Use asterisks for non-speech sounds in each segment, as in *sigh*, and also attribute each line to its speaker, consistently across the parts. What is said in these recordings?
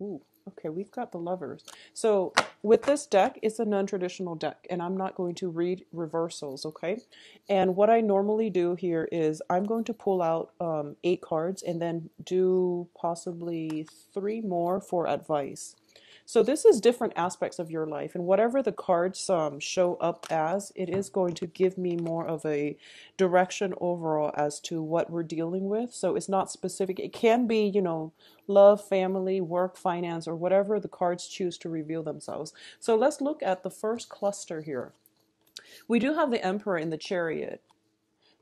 Speaker 1: Ooh, okay, we've got the lovers. So with this deck, it's a non-traditional deck, and I'm not going to read reversals, okay? And what I normally do here is I'm going to pull out um, eight cards and then do possibly three more for advice. So this is different aspects of your life, and whatever the cards um, show up as, it is going to give me more of a direction overall as to what we're dealing with. So it's not specific. It can be, you know, love, family, work, finance, or whatever the cards choose to reveal themselves. So let's look at the first cluster here. We do have the Emperor in the Chariot.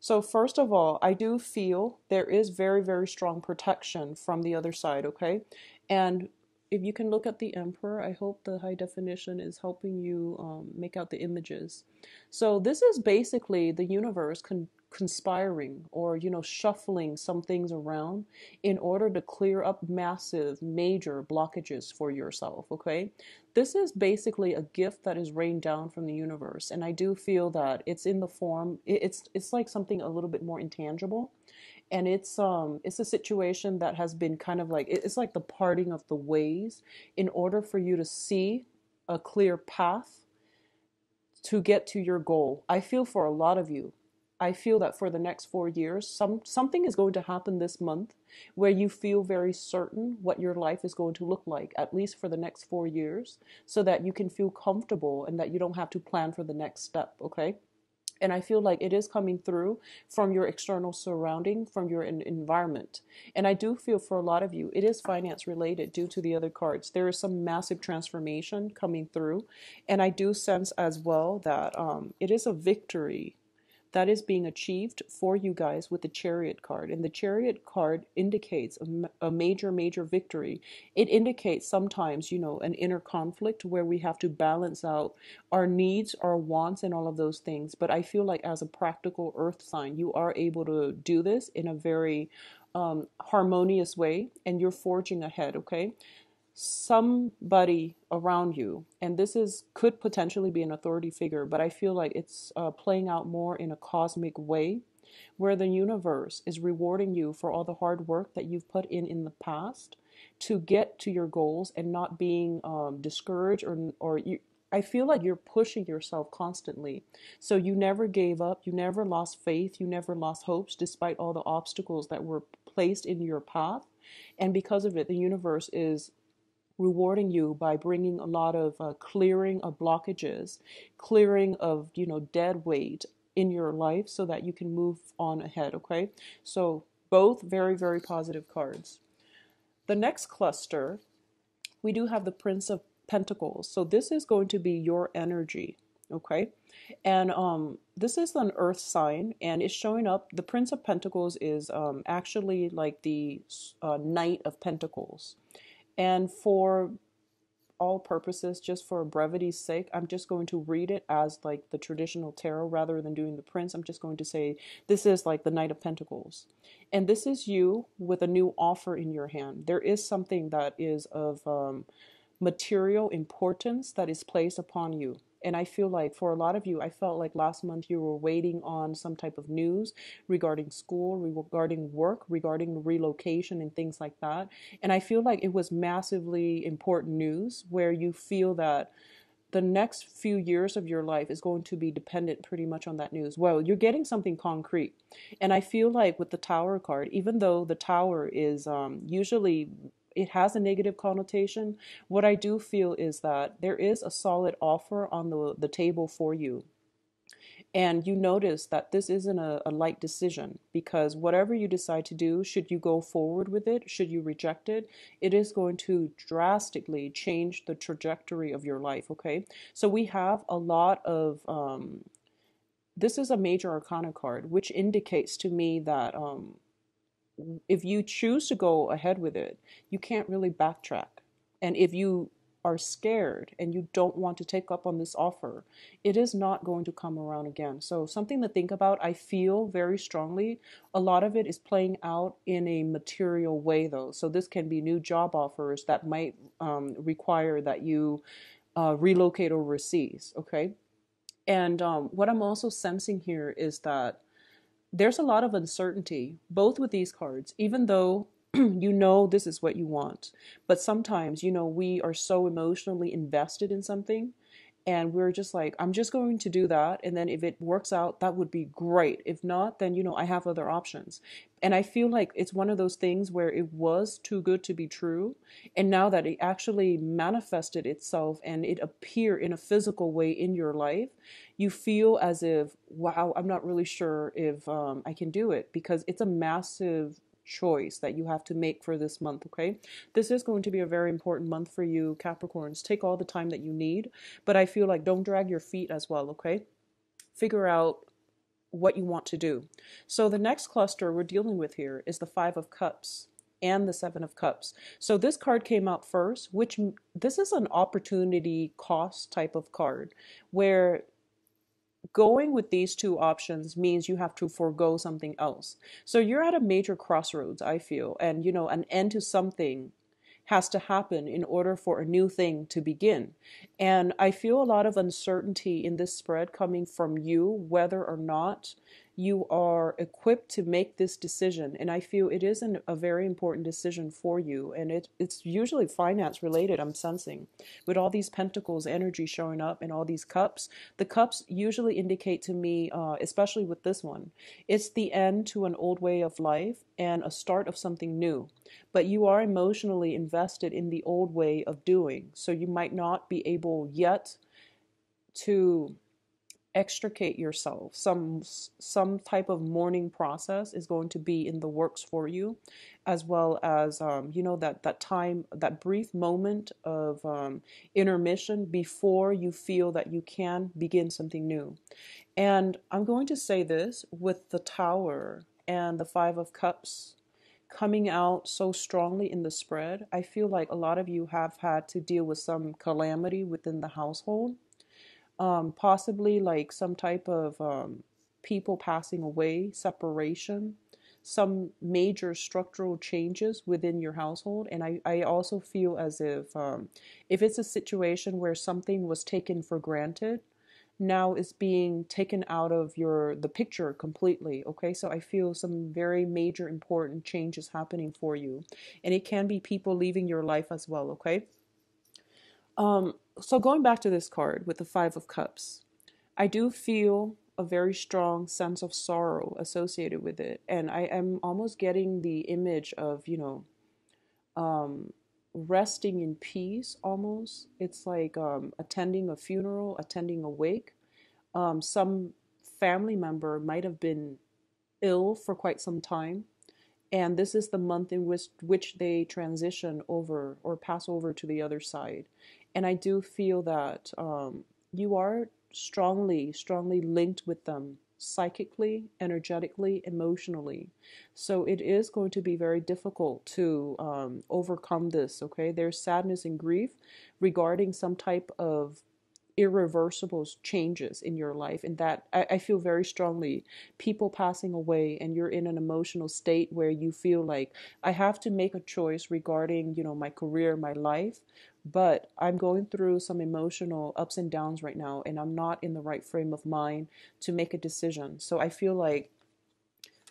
Speaker 1: So, first of all, I do feel there is very, very strong protection from the other side, okay? And if you can look at the emperor, I hope the high definition is helping you um, make out the images. So this is basically the universe con conspiring or you know shuffling some things around in order to clear up massive major blockages for yourself okay this is basically a gift that is rained down from the universe and i do feel that it's in the form it's it's like something a little bit more intangible and it's um it's a situation that has been kind of like it's like the parting of the ways in order for you to see a clear path to get to your goal. I feel for a lot of you I feel that for the next four years, some something is going to happen this month where you feel very certain what your life is going to look like, at least for the next four years, so that you can feel comfortable and that you don't have to plan for the next step, okay? and I feel like it is coming through from your external surrounding, from your environment. And I do feel for a lot of you, it is finance related due to the other cards. There is some massive transformation coming through, and I do sense as well that um, it is a victory that is being achieved for you guys with the Chariot card. And the Chariot card indicates a, a major, major victory. It indicates sometimes, you know, an inner conflict where we have to balance out our needs, our wants, and all of those things. But I feel like as a practical earth sign, you are able to do this in a very um, harmonious way and you're forging ahead, okay? somebody around you and this is could potentially be an authority figure but i feel like it's uh, playing out more in a cosmic way where the universe is rewarding you for all the hard work that you've put in in the past to get to your goals and not being um, discouraged or or you I feel like you're pushing yourself constantly. So you never gave up, you never lost faith, you never lost hopes despite all the obstacles that were placed in your path. And because of it, the universe is rewarding you by bringing a lot of uh, clearing of blockages, clearing of, you know, dead weight in your life so that you can move on ahead, okay? So, both very, very positive cards. The next cluster, we do have the Prince of Pentacles. So, this is going to be your energy, okay? And um, this is an earth sign, and it's showing up. The Prince of Pentacles is um, actually like the uh, Knight of Pentacles. And for all purposes, just for brevity's sake, I'm just going to read it as like the traditional tarot rather than doing the prints. I'm just going to say this is like the Knight of Pentacles. And this is you with a new offer in your hand. There is something that is of um, material importance that is placed upon you. And I feel like for a lot of you, I felt like last month you were waiting on some type of news regarding school, regarding work, regarding relocation, and things like that. And I feel like it was massively important news where you feel that the next few years of your life is going to be dependent pretty much on that news. Well, you're getting something concrete. And I feel like with the tower card, even though the tower is um, usually it has a negative connotation. What I do feel is that there is a solid offer on the, the table for you. And you notice that this isn't a, a, light decision because whatever you decide to do, should you go forward with it, should you reject it, it is going to drastically change the trajectory of your life. Okay, so we have a lot of um, this is a major arcana card, which indicates to me that um, if you choose to go ahead with it, you can't really backtrack. And if you are scared and you don't want to take up on this offer, it is not going to come around again. So, something to think about. I feel very strongly a lot of it is playing out in a material way, though. So, this can be new job offers that might um, require that you uh, relocate overseas, okay? And um, what I'm also sensing here is that there's a lot of uncertainty, both with these cards, even though *clears throat* you know this is what you want. But sometimes, you know, we are so emotionally invested in something and we are just like i'm just going to do that and then if it works out that would be great if not then you know i have other options and i feel like it's one of those things where it was too good to be true and now that it actually manifested itself and it appear in a physical way in your life you feel as if wow i'm not really sure if um, i can do it because it's a massive choice that you have to make for this month, okay? This is going to be a very important month for you, Capricorns. Take all the time that you need, but I feel like don't drag your feet as well, okay? Figure out what you want to do. So the next cluster we're dealing with here is the 5 of cups and the seven of cups so this card came out first which this is an opportunity cost type of card where going with these two options means you have to forego something else. So you're at a major crossroads, I feel, and you know, an end to something has to happen in order for a new thing to begin. And I feel a lot of uncertainty in this spread coming from you whether or not you are equipped to make this decision. And I feel it is an, a very important decision for you. And it, it's usually finance related, I'm sensing. With all these pentacles energy showing up and all these cups, the cups usually indicate to me, uh, especially with this one, it's the end to an old way of life and a start of something new. But you are emotionally invested in the old way of doing. So you might not be able yet to extricate yourself. Some some type of mourning process is going to be in the works for you, as well as um, you know that that time that brief moment of um, intermission before you feel that you can begin something new. And I'm going to say this with the Tower and the Five of Cups coming out so strongly in the spread. I feel like a lot of you have had to deal with some calamity within the household um, possibly like some type of um, people passing away, separation, some major structural changes within your household. And I, I also feel as if um, if it's a situation where something was taken for granted, now is being taken out of your the picture completely okay so i feel some very major important changes happening for you and it can be people leaving your life as well okay um so going back to this card with the Five of Cups, I do feel a very strong sense of sorrow associated with it. And I am almost getting the image of, you know, um, resting in peace almost. It's like um, attending a funeral, attending a wake. Um, some family member might have been ill for quite some time. And this is the month in which, which they transition over or pass over to the other side and I do feel that um, you are strongly, strongly linked with them psychically, energetically, emotionally. So it is going to be very difficult to um, overcome this, okay? There's sadness and grief regarding some type of irreversible changes in your life. And that I, I feel very strongly people passing away, and you're in an emotional state where you feel like I have to make a choice regarding, you know, my career, my life. But I'm going through some emotional ups and downs right now, and I'm not in the right frame of mind to make a decision. So I feel like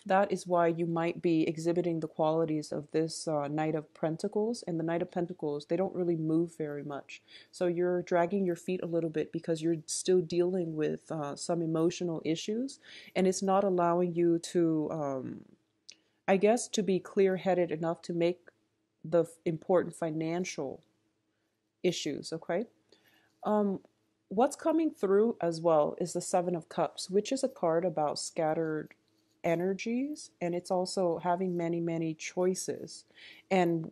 Speaker 1: that is why you might be exhibiting the qualities of this uh, Knight of Pentacles. And the Knight of Pentacles, they don't really move very much. So you're dragging your feet a little bit because you're still dealing with uh, some emotional issues. And it's not allowing you to, um, I guess, to be clear headed enough to make the important financial issues, okay? Um, what's coming through as well is the Seven of Cups, which is a card about scattered energies and it's also having many, many choices. And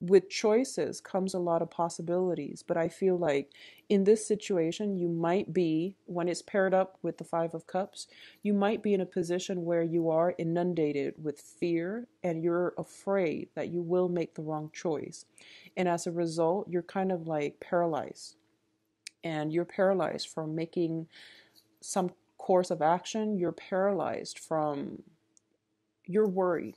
Speaker 1: with choices comes a lot of possibilities. But I feel like in this situation, you might be, when it's paired up with the Five of Cups, you might be in a position where you are inundated with fear and you're afraid that you will make the wrong choice. And as a result, you're kind of like paralyzed. And you're paralyzed from making some course of action, you're paralyzed from, you're worried.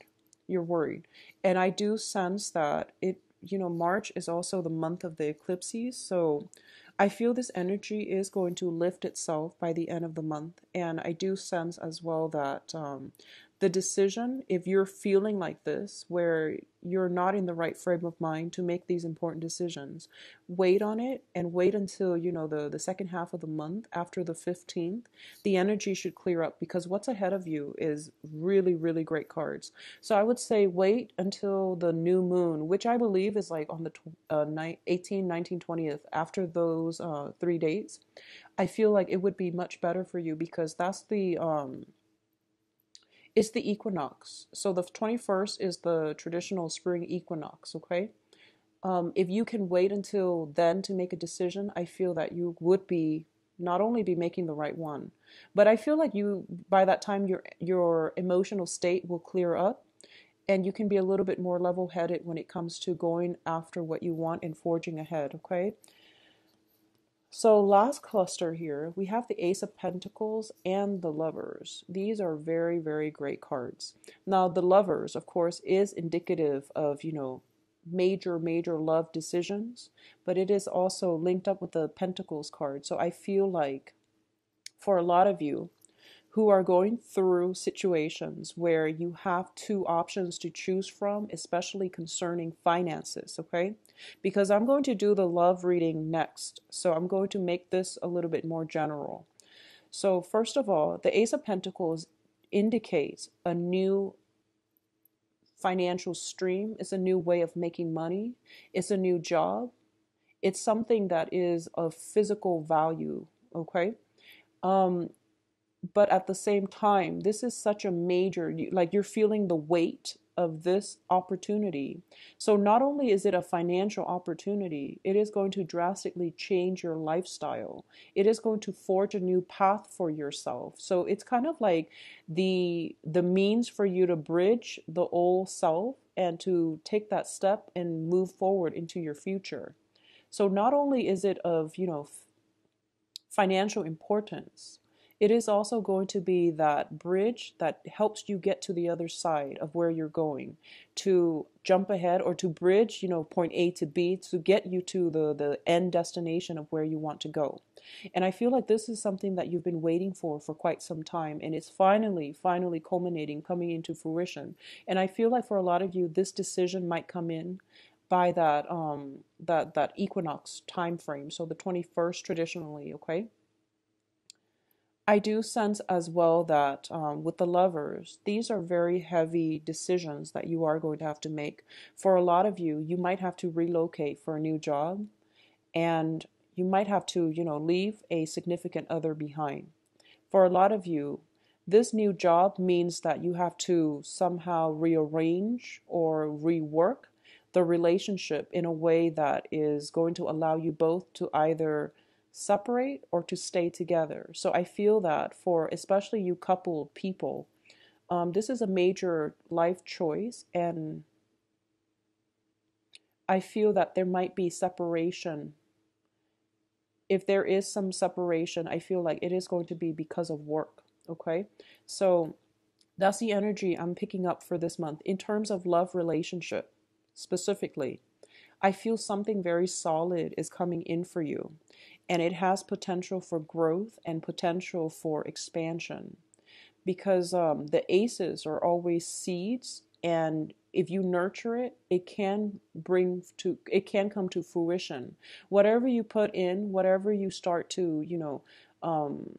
Speaker 1: You're worried. And I do sense that it, you know, March is also the month of the eclipses. So I feel this energy is going to lift itself by the end of the month. And I do sense as well that um, the decision if you're feeling like this where you're not in the right frame of mind to make these important decisions wait on it and wait until you know the the second half of the month after the 15th the energy should clear up because what's ahead of you is really really great cards so i would say wait until the new moon which i believe is like on the uh, 18 19 20th after those uh, three dates i feel like it would be much better for you because that's the um it's the equinox. So the 21st is the traditional spring equinox, okay? Um, if you can wait until then to make a decision, I feel that you would be not only be making the right one, but I feel like you by that time your your emotional state will clear up and you can be a little bit more level-headed when it comes to going after what you want and forging ahead, okay? So last cluster here, we have the Ace of Pentacles and the Lovers. These are very, very great cards. Now the Lovers, of course, is indicative of, you know, major, major love decisions, but it is also linked up with the Pentacles card. So I feel like for a lot of you, who are going through situations where you have two options to choose from, especially concerning finances, okay? Because I'm going to do the love reading next, so I'm going to make this a little bit more general. So, first of all, the Ace of Pentacles indicates a new financial stream, it's a new way of making money, it's a new job, it's something that is of physical value, okay? Um, but at the same time, this is such a major, like you're feeling the weight of this opportunity. So, not only is it a financial opportunity, it is going to drastically change your lifestyle. It is going to forge a new path for yourself. So, it's kind of like the the means for you to bridge the old self and to take that step and move forward into your future. So, not only is it of, you know, financial importance, it is also going to be that bridge that helps you get to the other side of where you're going to jump ahead or to bridge, you know, point A to B to get you to the, the end destination of where you want to go. And I feel like this is something that you've been waiting for for quite some time, and it's finally, finally culminating, coming into fruition. And I feel like for a lot of you, this decision might come in by that um that that equinox time frame so the 21st traditionally okay I do sense as well that um, with the lovers, these are very heavy decisions that you are going to have to make. For a lot of you, you might have to relocate for a new job, and you might have to, you know, leave a significant other behind. For a lot of you, this new job means that you have to somehow rearrange or rework the relationship in a way that is going to allow you both to either separate or to stay together. So I feel that for especially you coupled people, um, this is a major life choice, and I feel that there might be separation. If there is some separation, I feel like it is going to be because of work. Okay, so that's the energy I'm picking up for this month in terms of love relationship specifically. I feel something very solid is coming in for you, and it has potential for growth and potential for expansion. Because um, the aces are always seeds, and if you nurture it, it can bring to it can come to fruition. Whatever you put in, whatever you start to, you know, um,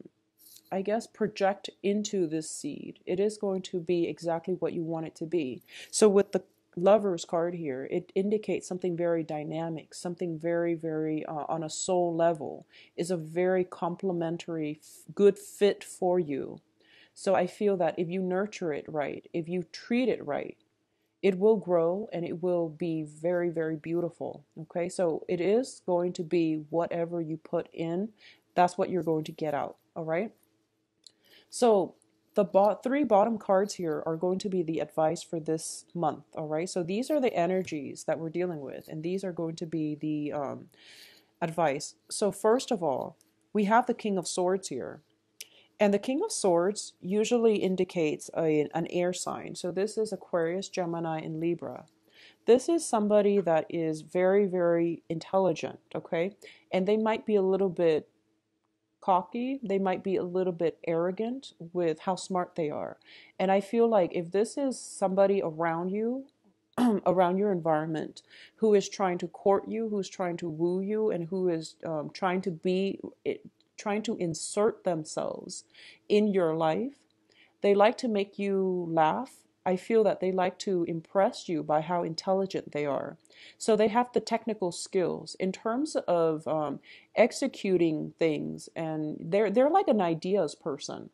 Speaker 1: I guess, project into this seed. It is going to be exactly what you want it to be. So, with the lover's card here, it indicates something very dynamic, something very, very uh, on a soul level, is a very complementary, good fit for you. So I feel that if you nurture it right, if you treat it right, it will grow and it will be very, very beautiful. Okay, so it is going to be whatever you put in, that's what you're going to get out. All right. So the bo- three bottom cards here are going to be the advice for this month, all right? So these are the energies that we're dealing with, and these are going to be the um, advice. So, first of all, we have the King of Swords here. And the King of Swords usually indicates a, an air sign. So, this is Aquarius, Gemini, and Libra. This is somebody that is very, very intelligent, okay? And they might be a little bit cocky, they might be a little bit arrogant with how smart they are. And I feel like if this is somebody around you, *clears throat* around your environment, who is trying to court you, who's trying to woo you, and who is um, trying to be, it, eh, trying to insert themselves in your life, they like to make you laugh I feel that they like to impress you by how intelligent they are. So they have the technical skills in terms of um, executing things, and they're they're like an ideas person.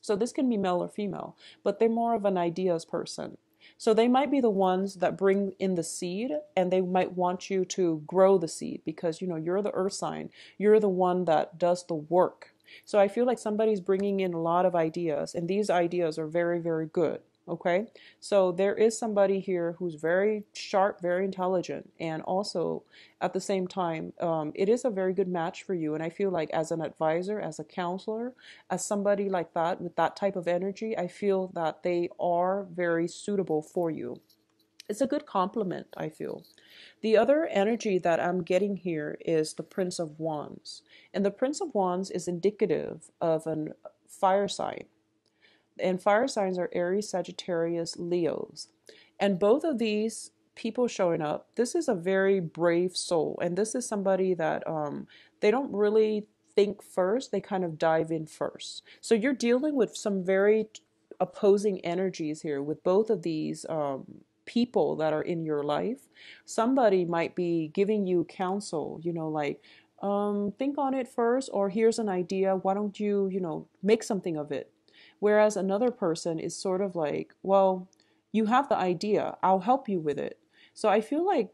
Speaker 1: So this can be male or female, but they're more of an ideas person. So they might be the ones that bring in the seed and they might want you to grow the seed because you know you're the earth sign. You're the one that does the work. So I feel like somebody's bringing in a lot of ideas and these ideas are very very good. Okay, so there is somebody here who's very sharp, very intelligent, and also at the same time, um, it is a very good match for you. And I feel like as an advisor, as a counselor, as somebody like that with that type of energy, I feel that they are very suitable for you. It's a good compliment, I feel. The other energy that I'm getting here is the Prince of Wands. And the Prince of Wands is indicative of an fire sign and fire signs are Aries, Sagittarius, Leos. And both of these people showing up, this is a very brave soul. And this is somebody that um, they don't really think first, they kind of dive in first. So you're dealing with some very opposing energies here with both of these um, people that are in your life. Somebody might be giving you counsel, you know, like, um, think on it first, or here's an idea. Why don't you, you know, make something of it? Whereas another person is sort of like, well, you have the idea, I'll help you with it. So I feel like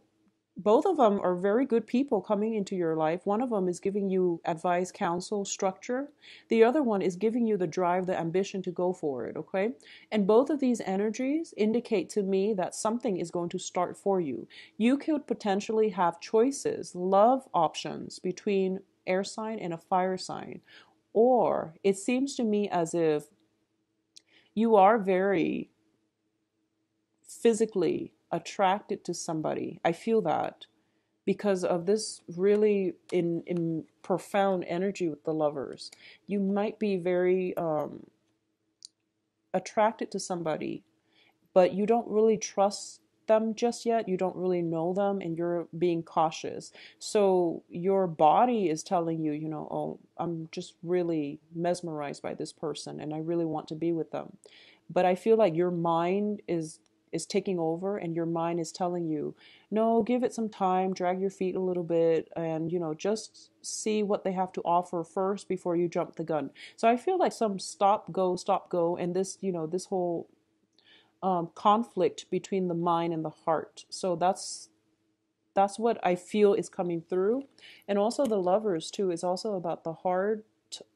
Speaker 1: both of them are very good people coming into your life. One of them is giving you advice, counsel, structure. The other one is giving you the drive, the ambition to go for it, okay? And both of these energies indicate to me that something is going to start for you. You could potentially have choices, love options between air sign and a fire sign. Or it seems to me as if you are very physically attracted to somebody. I feel that because of this really in, in profound energy with the lovers. You might be very um, attracted to somebody, but you don't really trust them just yet. You don't really know them and you're being cautious. So your body is telling you, you know, oh, I'm just really mesmerized by this person and I really want to be with them. But I feel like your mind is is taking over and your mind is telling you, no, give it some time, drag your feet a little bit and you know, just see what they have to offer first before you jump the gun. So I feel like some stop go stop go and this, you know, this whole um, conflict between the mind and the heart. So that's that's what I feel is coming through, and also the lovers too is also about the heart,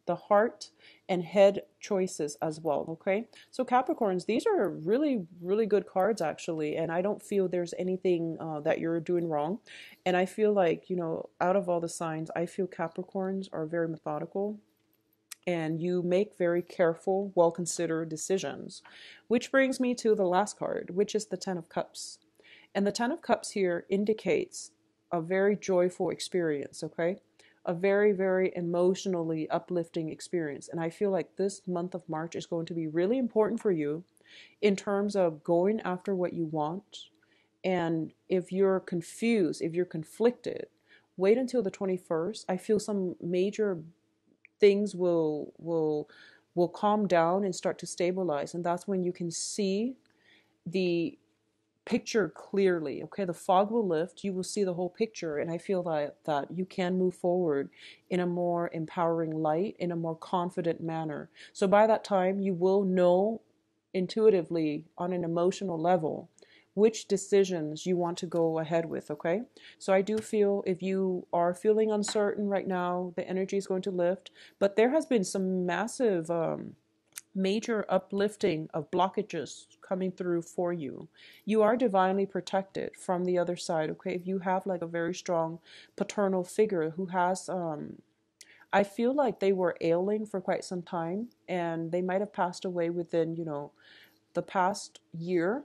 Speaker 1: the heart and head choices as well. Okay, so Capricorns, these are really really good cards actually, and I don't feel there's anything uh, that you're doing wrong, and I feel like you know out of all the signs, I feel Capricorns are very methodical and you make very careful, well considered decisions. Which brings me to the last card, which is the Ten of Cups. And the Ten of Cups here indicates a very joyful experience, okay? A very, very emotionally uplifting experience. And I feel like this month of March is going to be really important for you in terms of going after what you want. And if you're confused, if you're conflicted, wait until the 21st. I feel some major things will will will calm down and start to stabilize and that's when you can see the picture clearly okay the fog will lift you will see the whole picture and i feel that that you can move forward in a more empowering light in a more confident manner so by that time you will know intuitively on an emotional level which decisions you want to go ahead with, okay? So I do feel if you are feeling uncertain right now, the energy is going to lift, but there has been some massive, um, major uplifting of blockages coming through for you. You are divinely protected from the other side, okay? If you have like a very strong paternal figure who has, um, I feel like they were ailing for quite some time and they might have passed away within, you know, the past year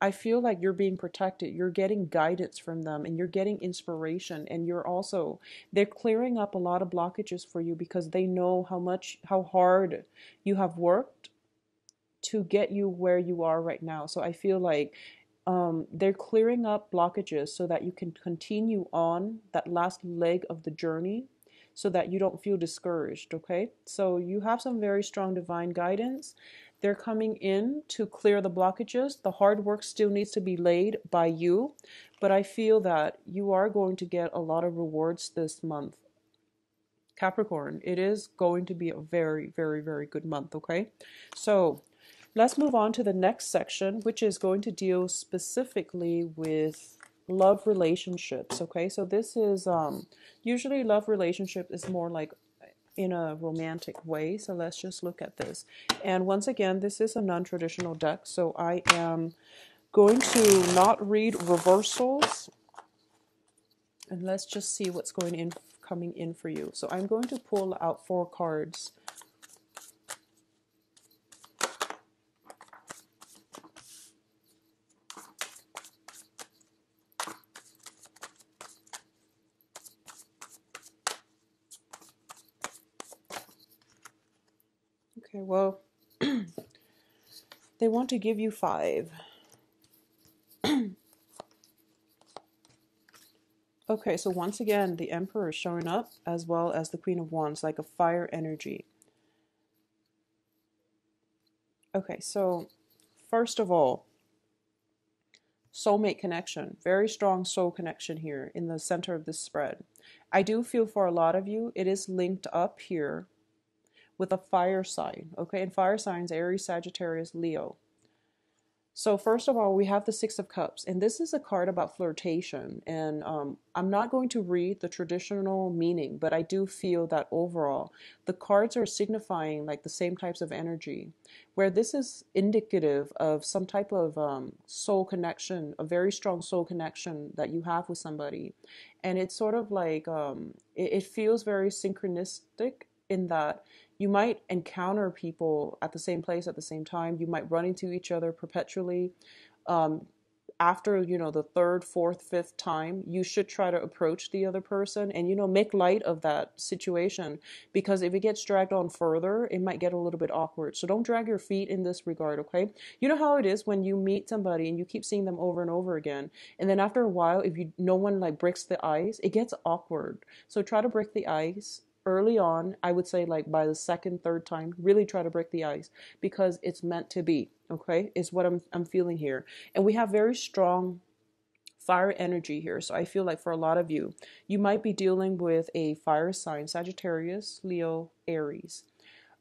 Speaker 1: I feel like you're being protected. You're getting guidance from them and you're getting inspiration and you're also they're clearing up a lot of blockages for you because they know how much how hard you have worked to get you where you are right now. So I feel like um, they're clearing up blockages so that you can continue on that last leg of the journey so that you don't feel discouraged, okay? So you have some very strong divine guidance. They're coming in to clear the blockages. The hard work still needs to be laid by you, but I feel that you are going to get a lot of rewards this month. Capricorn, it is going to be a very, very, very good month, okay? So let's move on to the next section, which is going to deal specifically with love relationships okay so this is um usually love relationship is more like in a romantic way. So let's just look at this. And once again, this is a non-traditional deck, so I am going to not read reversals. And let's just see what's going in coming in for you. So I'm going to pull out four cards well, *clears throat* they want to give you five. *clears throat* okay, so once again, the Emperor is showing up as well as the Queen of Wands, like a fire energy. Okay, so first of all, soulmate connection, very strong soul connection here in the center of this spread. I do feel for a lot of you, it is linked up here with a fire sign. Okay, and fire signs Aries, Sagittarius, Leo. So, first of all, we have the Six of Cups, and this is a card about flirtation. And um, I'm not going to read the traditional meaning, but I do feel that overall the cards are signifying like the same types of energy, where this is indicative of some type of um, soul connection, a very strong soul connection that you have with somebody. And it's sort of like um, it, it feels very synchronistic in that you might encounter people at the same place at the same time. You might run into each other perpetually. Um, after you know the third, fourth, fifth time, you should try to approach the other person and you know make light of that situation because if it gets dragged on further, it might get a little bit awkward. So don't drag your feet in this regard, okay? You know how it is when you meet somebody and you keep seeing them over and over again, and then after a while, if you no one like breaks the ice, it gets awkward. So try to break the ice early on, I would say like by the second, third time, really try to break the ice because it's meant to be. Okay, is what I'm I'm feeling here, and we have very strong fire energy here. So I feel like for a lot of you, you might be dealing with a fire sign: Sagittarius, Leo, Aries.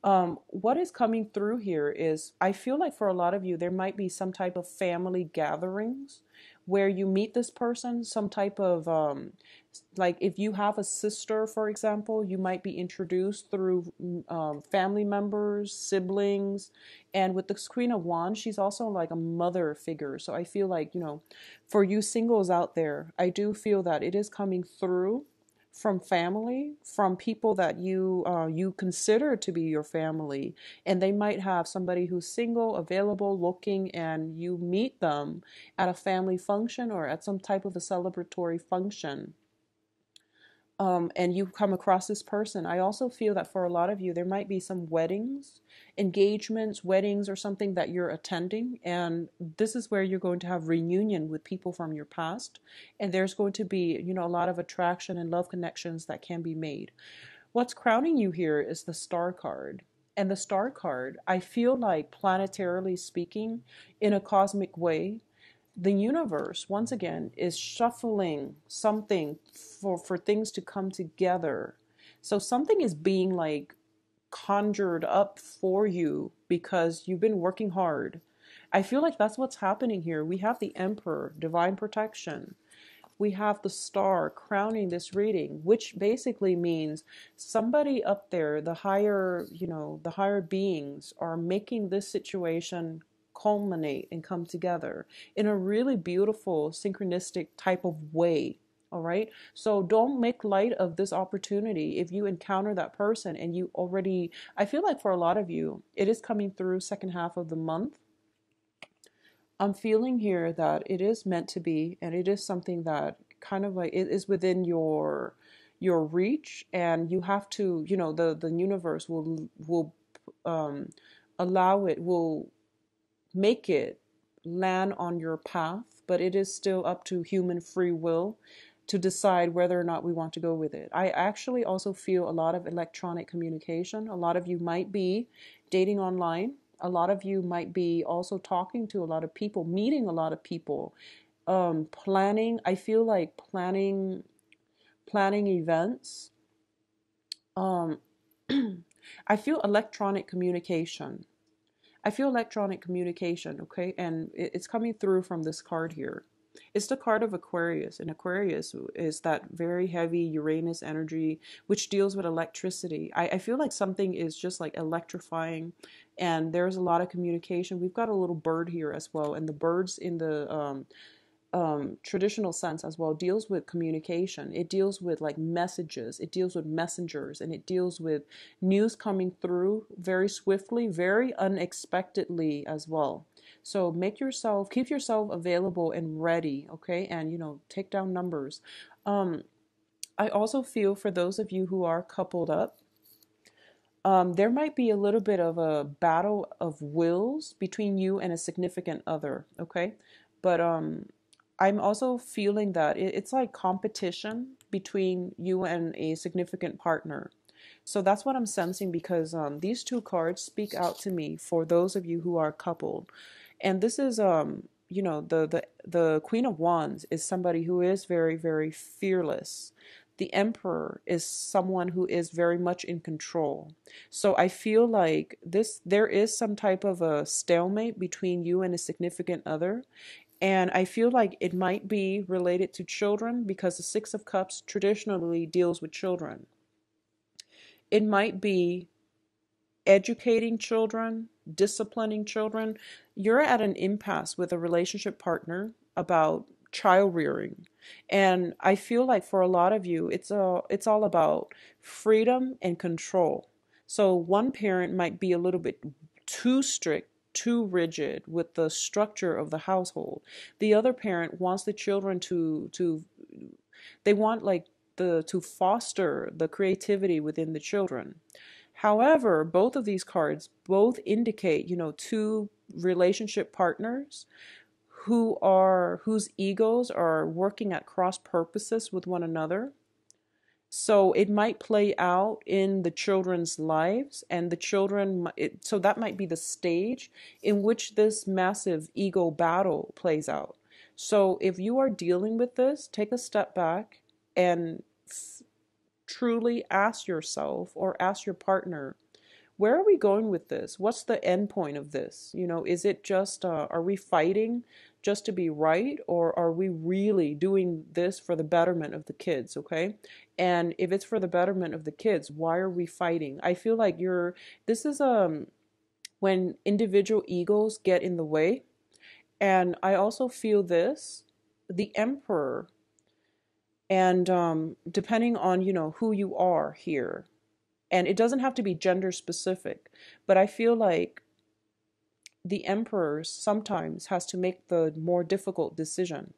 Speaker 1: Um, what is coming through here is I feel like for a lot of you, there might be some type of family gatherings where you meet this person, some type of um, like if you have a sister, for example, you might be introduced through um, family members, siblings, and with the Queen of Wands, she's also like a mother figure. So I feel like you know, for you singles out there, I do feel that it is coming through from family, from people that you uh, you consider to be your family, and they might have somebody who's single, available, looking, and you meet them at a family function or at some type of a celebratory function um, and you come across this person, I also feel that for a lot of you, there might be some weddings, engagements, weddings, or something that you're attending. And this is where you're going to have reunion with people from your past. And there's going to be, you know, a lot of attraction and love connections that can be made. What's crowning you here is the star card. And the star card, I feel like planetarily speaking, in a cosmic way, the universe once again is shuffling something for for things to come together so something is being like conjured up for you because you've been working hard i feel like that's what's happening here we have the emperor divine protection we have the star crowning this reading which basically means somebody up there the higher you know the higher beings are making this situation culminate and come together in a really beautiful, synchronistic type of way. All right. So don't make light of this opportunity. If you encounter that person and you already, I feel like for a lot of you, it is coming through second half of the month. I'm feeling here that it is meant to be, and it is something that kind of like it is within your your reach, and you have to, you know, the the universe will will um, allow it will make it land on your path, but it is still up to human free will to decide whether or not we want to go with it. I actually also feel a lot of electronic communication. A lot of you might be dating online. A lot of you might be also talking to a lot of people, meeting a lot of people, um, planning. I feel like planning, planning events. Um, *clears throat* I feel electronic communication I feel electronic communication, okay? And it's coming through from this card here. It's the card of Aquarius, and Aquarius is that very heavy Uranus energy, which deals with electricity. I, I feel like something is just like electrifying, and there's a lot of communication. We've got a little bird here as well, and the birds in the um, um, traditional sense as well deals with communication. It deals with like messages. It deals with messengers, and it deals with news coming through very swiftly, very unexpectedly as well. So make yourself keep yourself available and ready, okay? And you know, take down numbers. Um, I also feel for those of you who are coupled up, um, there might be a little bit of a battle of wills between you and a significant other, okay? But um, I'm also feeling that it's like competition between you and a significant partner. So that's what I'm sensing because um, these two cards speak out to me for those of you who are coupled, and this is um you know the the the Queen of Wands is somebody who is very very fearless. The Emperor is someone who is very much in control. So I feel like this there is some type of a stalemate between you and a significant other, and I feel like it might be related to children because the Six of Cups traditionally deals with children. It might be educating children, disciplining children. You're at an impasse with a relationship partner about child rearing. And I feel like for a lot of you, it's all, it's all about freedom and control. So one parent might be a little bit too strict too rigid with the structure of the household. The other parent wants the children to to they want like the to foster the creativity within the children. However, both of these cards both indicate, you know, two relationship partners who are whose egos are working at cross purposes with one another so it might play out in the children's lives, and the children, it, so that might be the stage in which this massive ego battle plays out. So if you are dealing with this, take a step back and f- truly ask yourself or ask your partner where are we going with this what's the end point of this you know is it just uh, are we fighting just to be right or are we really doing this for the betterment of the kids okay and if it's for the betterment of the kids why are we fighting i feel like you're this is um when individual egos get in the way and i also feel this the emperor and um depending on you know who you are here and it doesn't have to be gender specific but i feel like the emperor sometimes has to make the more difficult decision.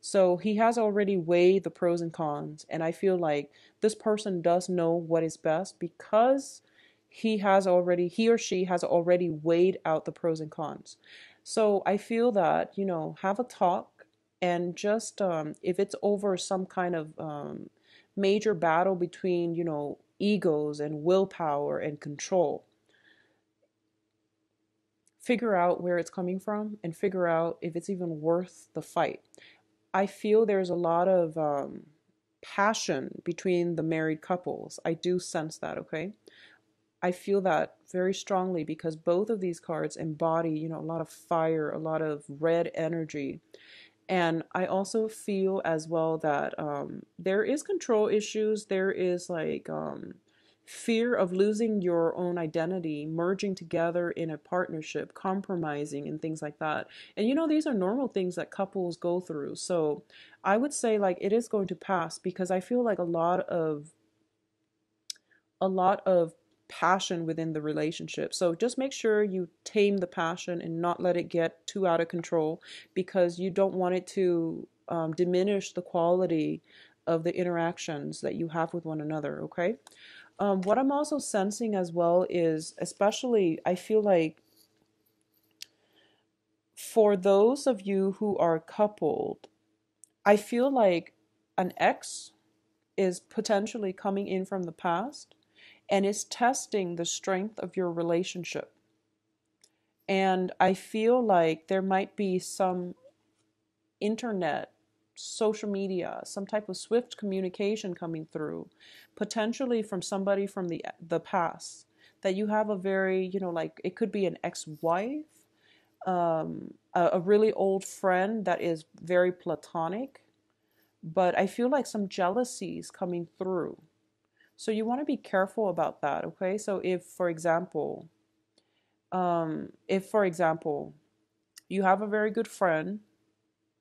Speaker 1: So he has already weighed the pros and cons, and I feel like this person does know what is best because he has already he or she has already weighed out the pros and cons. So I feel that you know have a talk and just um, if it's over some kind of um, major battle between you know egos and willpower and control figure out where it's coming from and figure out if it's even worth the fight. I feel there's a lot of um, passion between the married couples. I do sense that, okay? I feel that very strongly because both of these cards embody, you know, a lot of fire, a lot of red energy. And I also feel as well that um, there is control issues. There is like um, fear of losing your own identity, merging together in a partnership, compromising, and things like that. And you know, these are normal things that couples go through. So I would say, like, it is going to pass because I feel like a lot of, a lot of passion within the relationship. So just make sure you tame the passion and not let it get too out of control because you don't want it to um, diminish the quality of the interactions that you have with one another, okay? Um, what I'm also sensing as well is, especially, I feel like for those of you who are coupled, I feel like an ex is potentially coming in from the past and is testing the strength of your relationship. And I feel like there might be some internet social media, some type of swift communication coming through, potentially from somebody from the the past that you have a very you know like it could be an ex-wife, um, a, a really old friend that is very platonic, but I feel like some jealousies coming through. So you want to be careful about that, okay? So if, for example, um, if for example, you have a very good friend,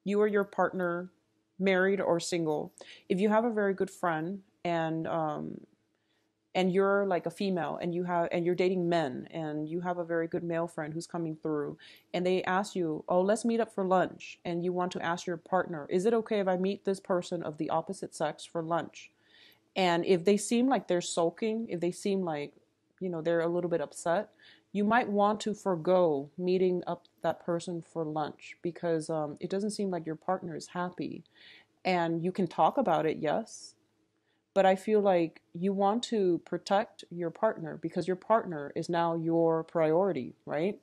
Speaker 1: you or your partner married or single, if you have a very good friend and um, and you're like a female and you have and you're dating men and you have a very good male friend who's coming through and they ask you, "Oh, let's meet up for lunch." And you want to ask your partner, "Is it okay if I meet this person of the opposite sex for lunch?" And if they seem like they're sulking, if they seem like, you know, they're a little bit upset, you might want to forego meeting up that person for lunch because um, it doesn't seem like your partner is happy. And you can talk about it, yes, but I feel like you want to protect your partner because your partner is now your priority, right?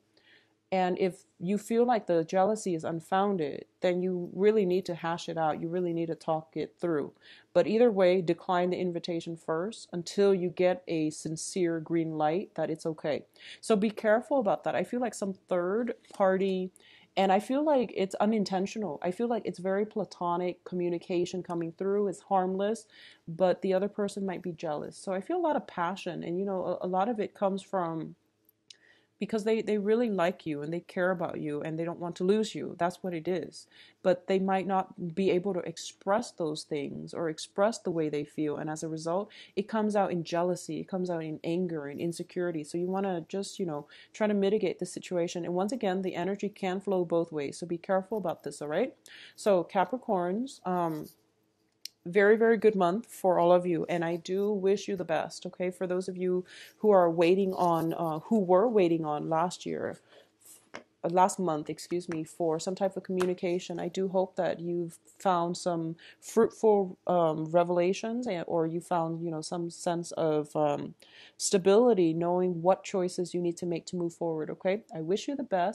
Speaker 1: And if you feel like the jealousy is unfounded, then you really need to hash it out. You really need to talk it through. But either way, decline the invitation first until you get a sincere green light that it's okay. So be careful about that. I feel like some third party, and I feel like it's unintentional. I feel like it's very platonic communication coming through, it's harmless, but the other person might be jealous. So I feel a lot of passion, and you know, a, a lot of it comes from because they, they really like you and they care about you and they don't want to lose you. That's what it is. But they might not be able to express those things or express the way they feel. And as a result, it comes out in jealousy, it comes out in anger and insecurity. So you want to just, you know, try to mitigate the situation. And once again, the energy can flow both ways. So be careful about this, all right? So, Capricorns, um, very, very good month for all of you. And I do wish you the best, okay? For those of you who are waiting on, uh, who were waiting on last year, uh, last month, excuse me, for some type of communication. I do hope that you've found some fruitful um, revelations, and, eh, or you found you know some sense of um, stability, knowing what choices you need to make to move forward. Okay, I wish you the best.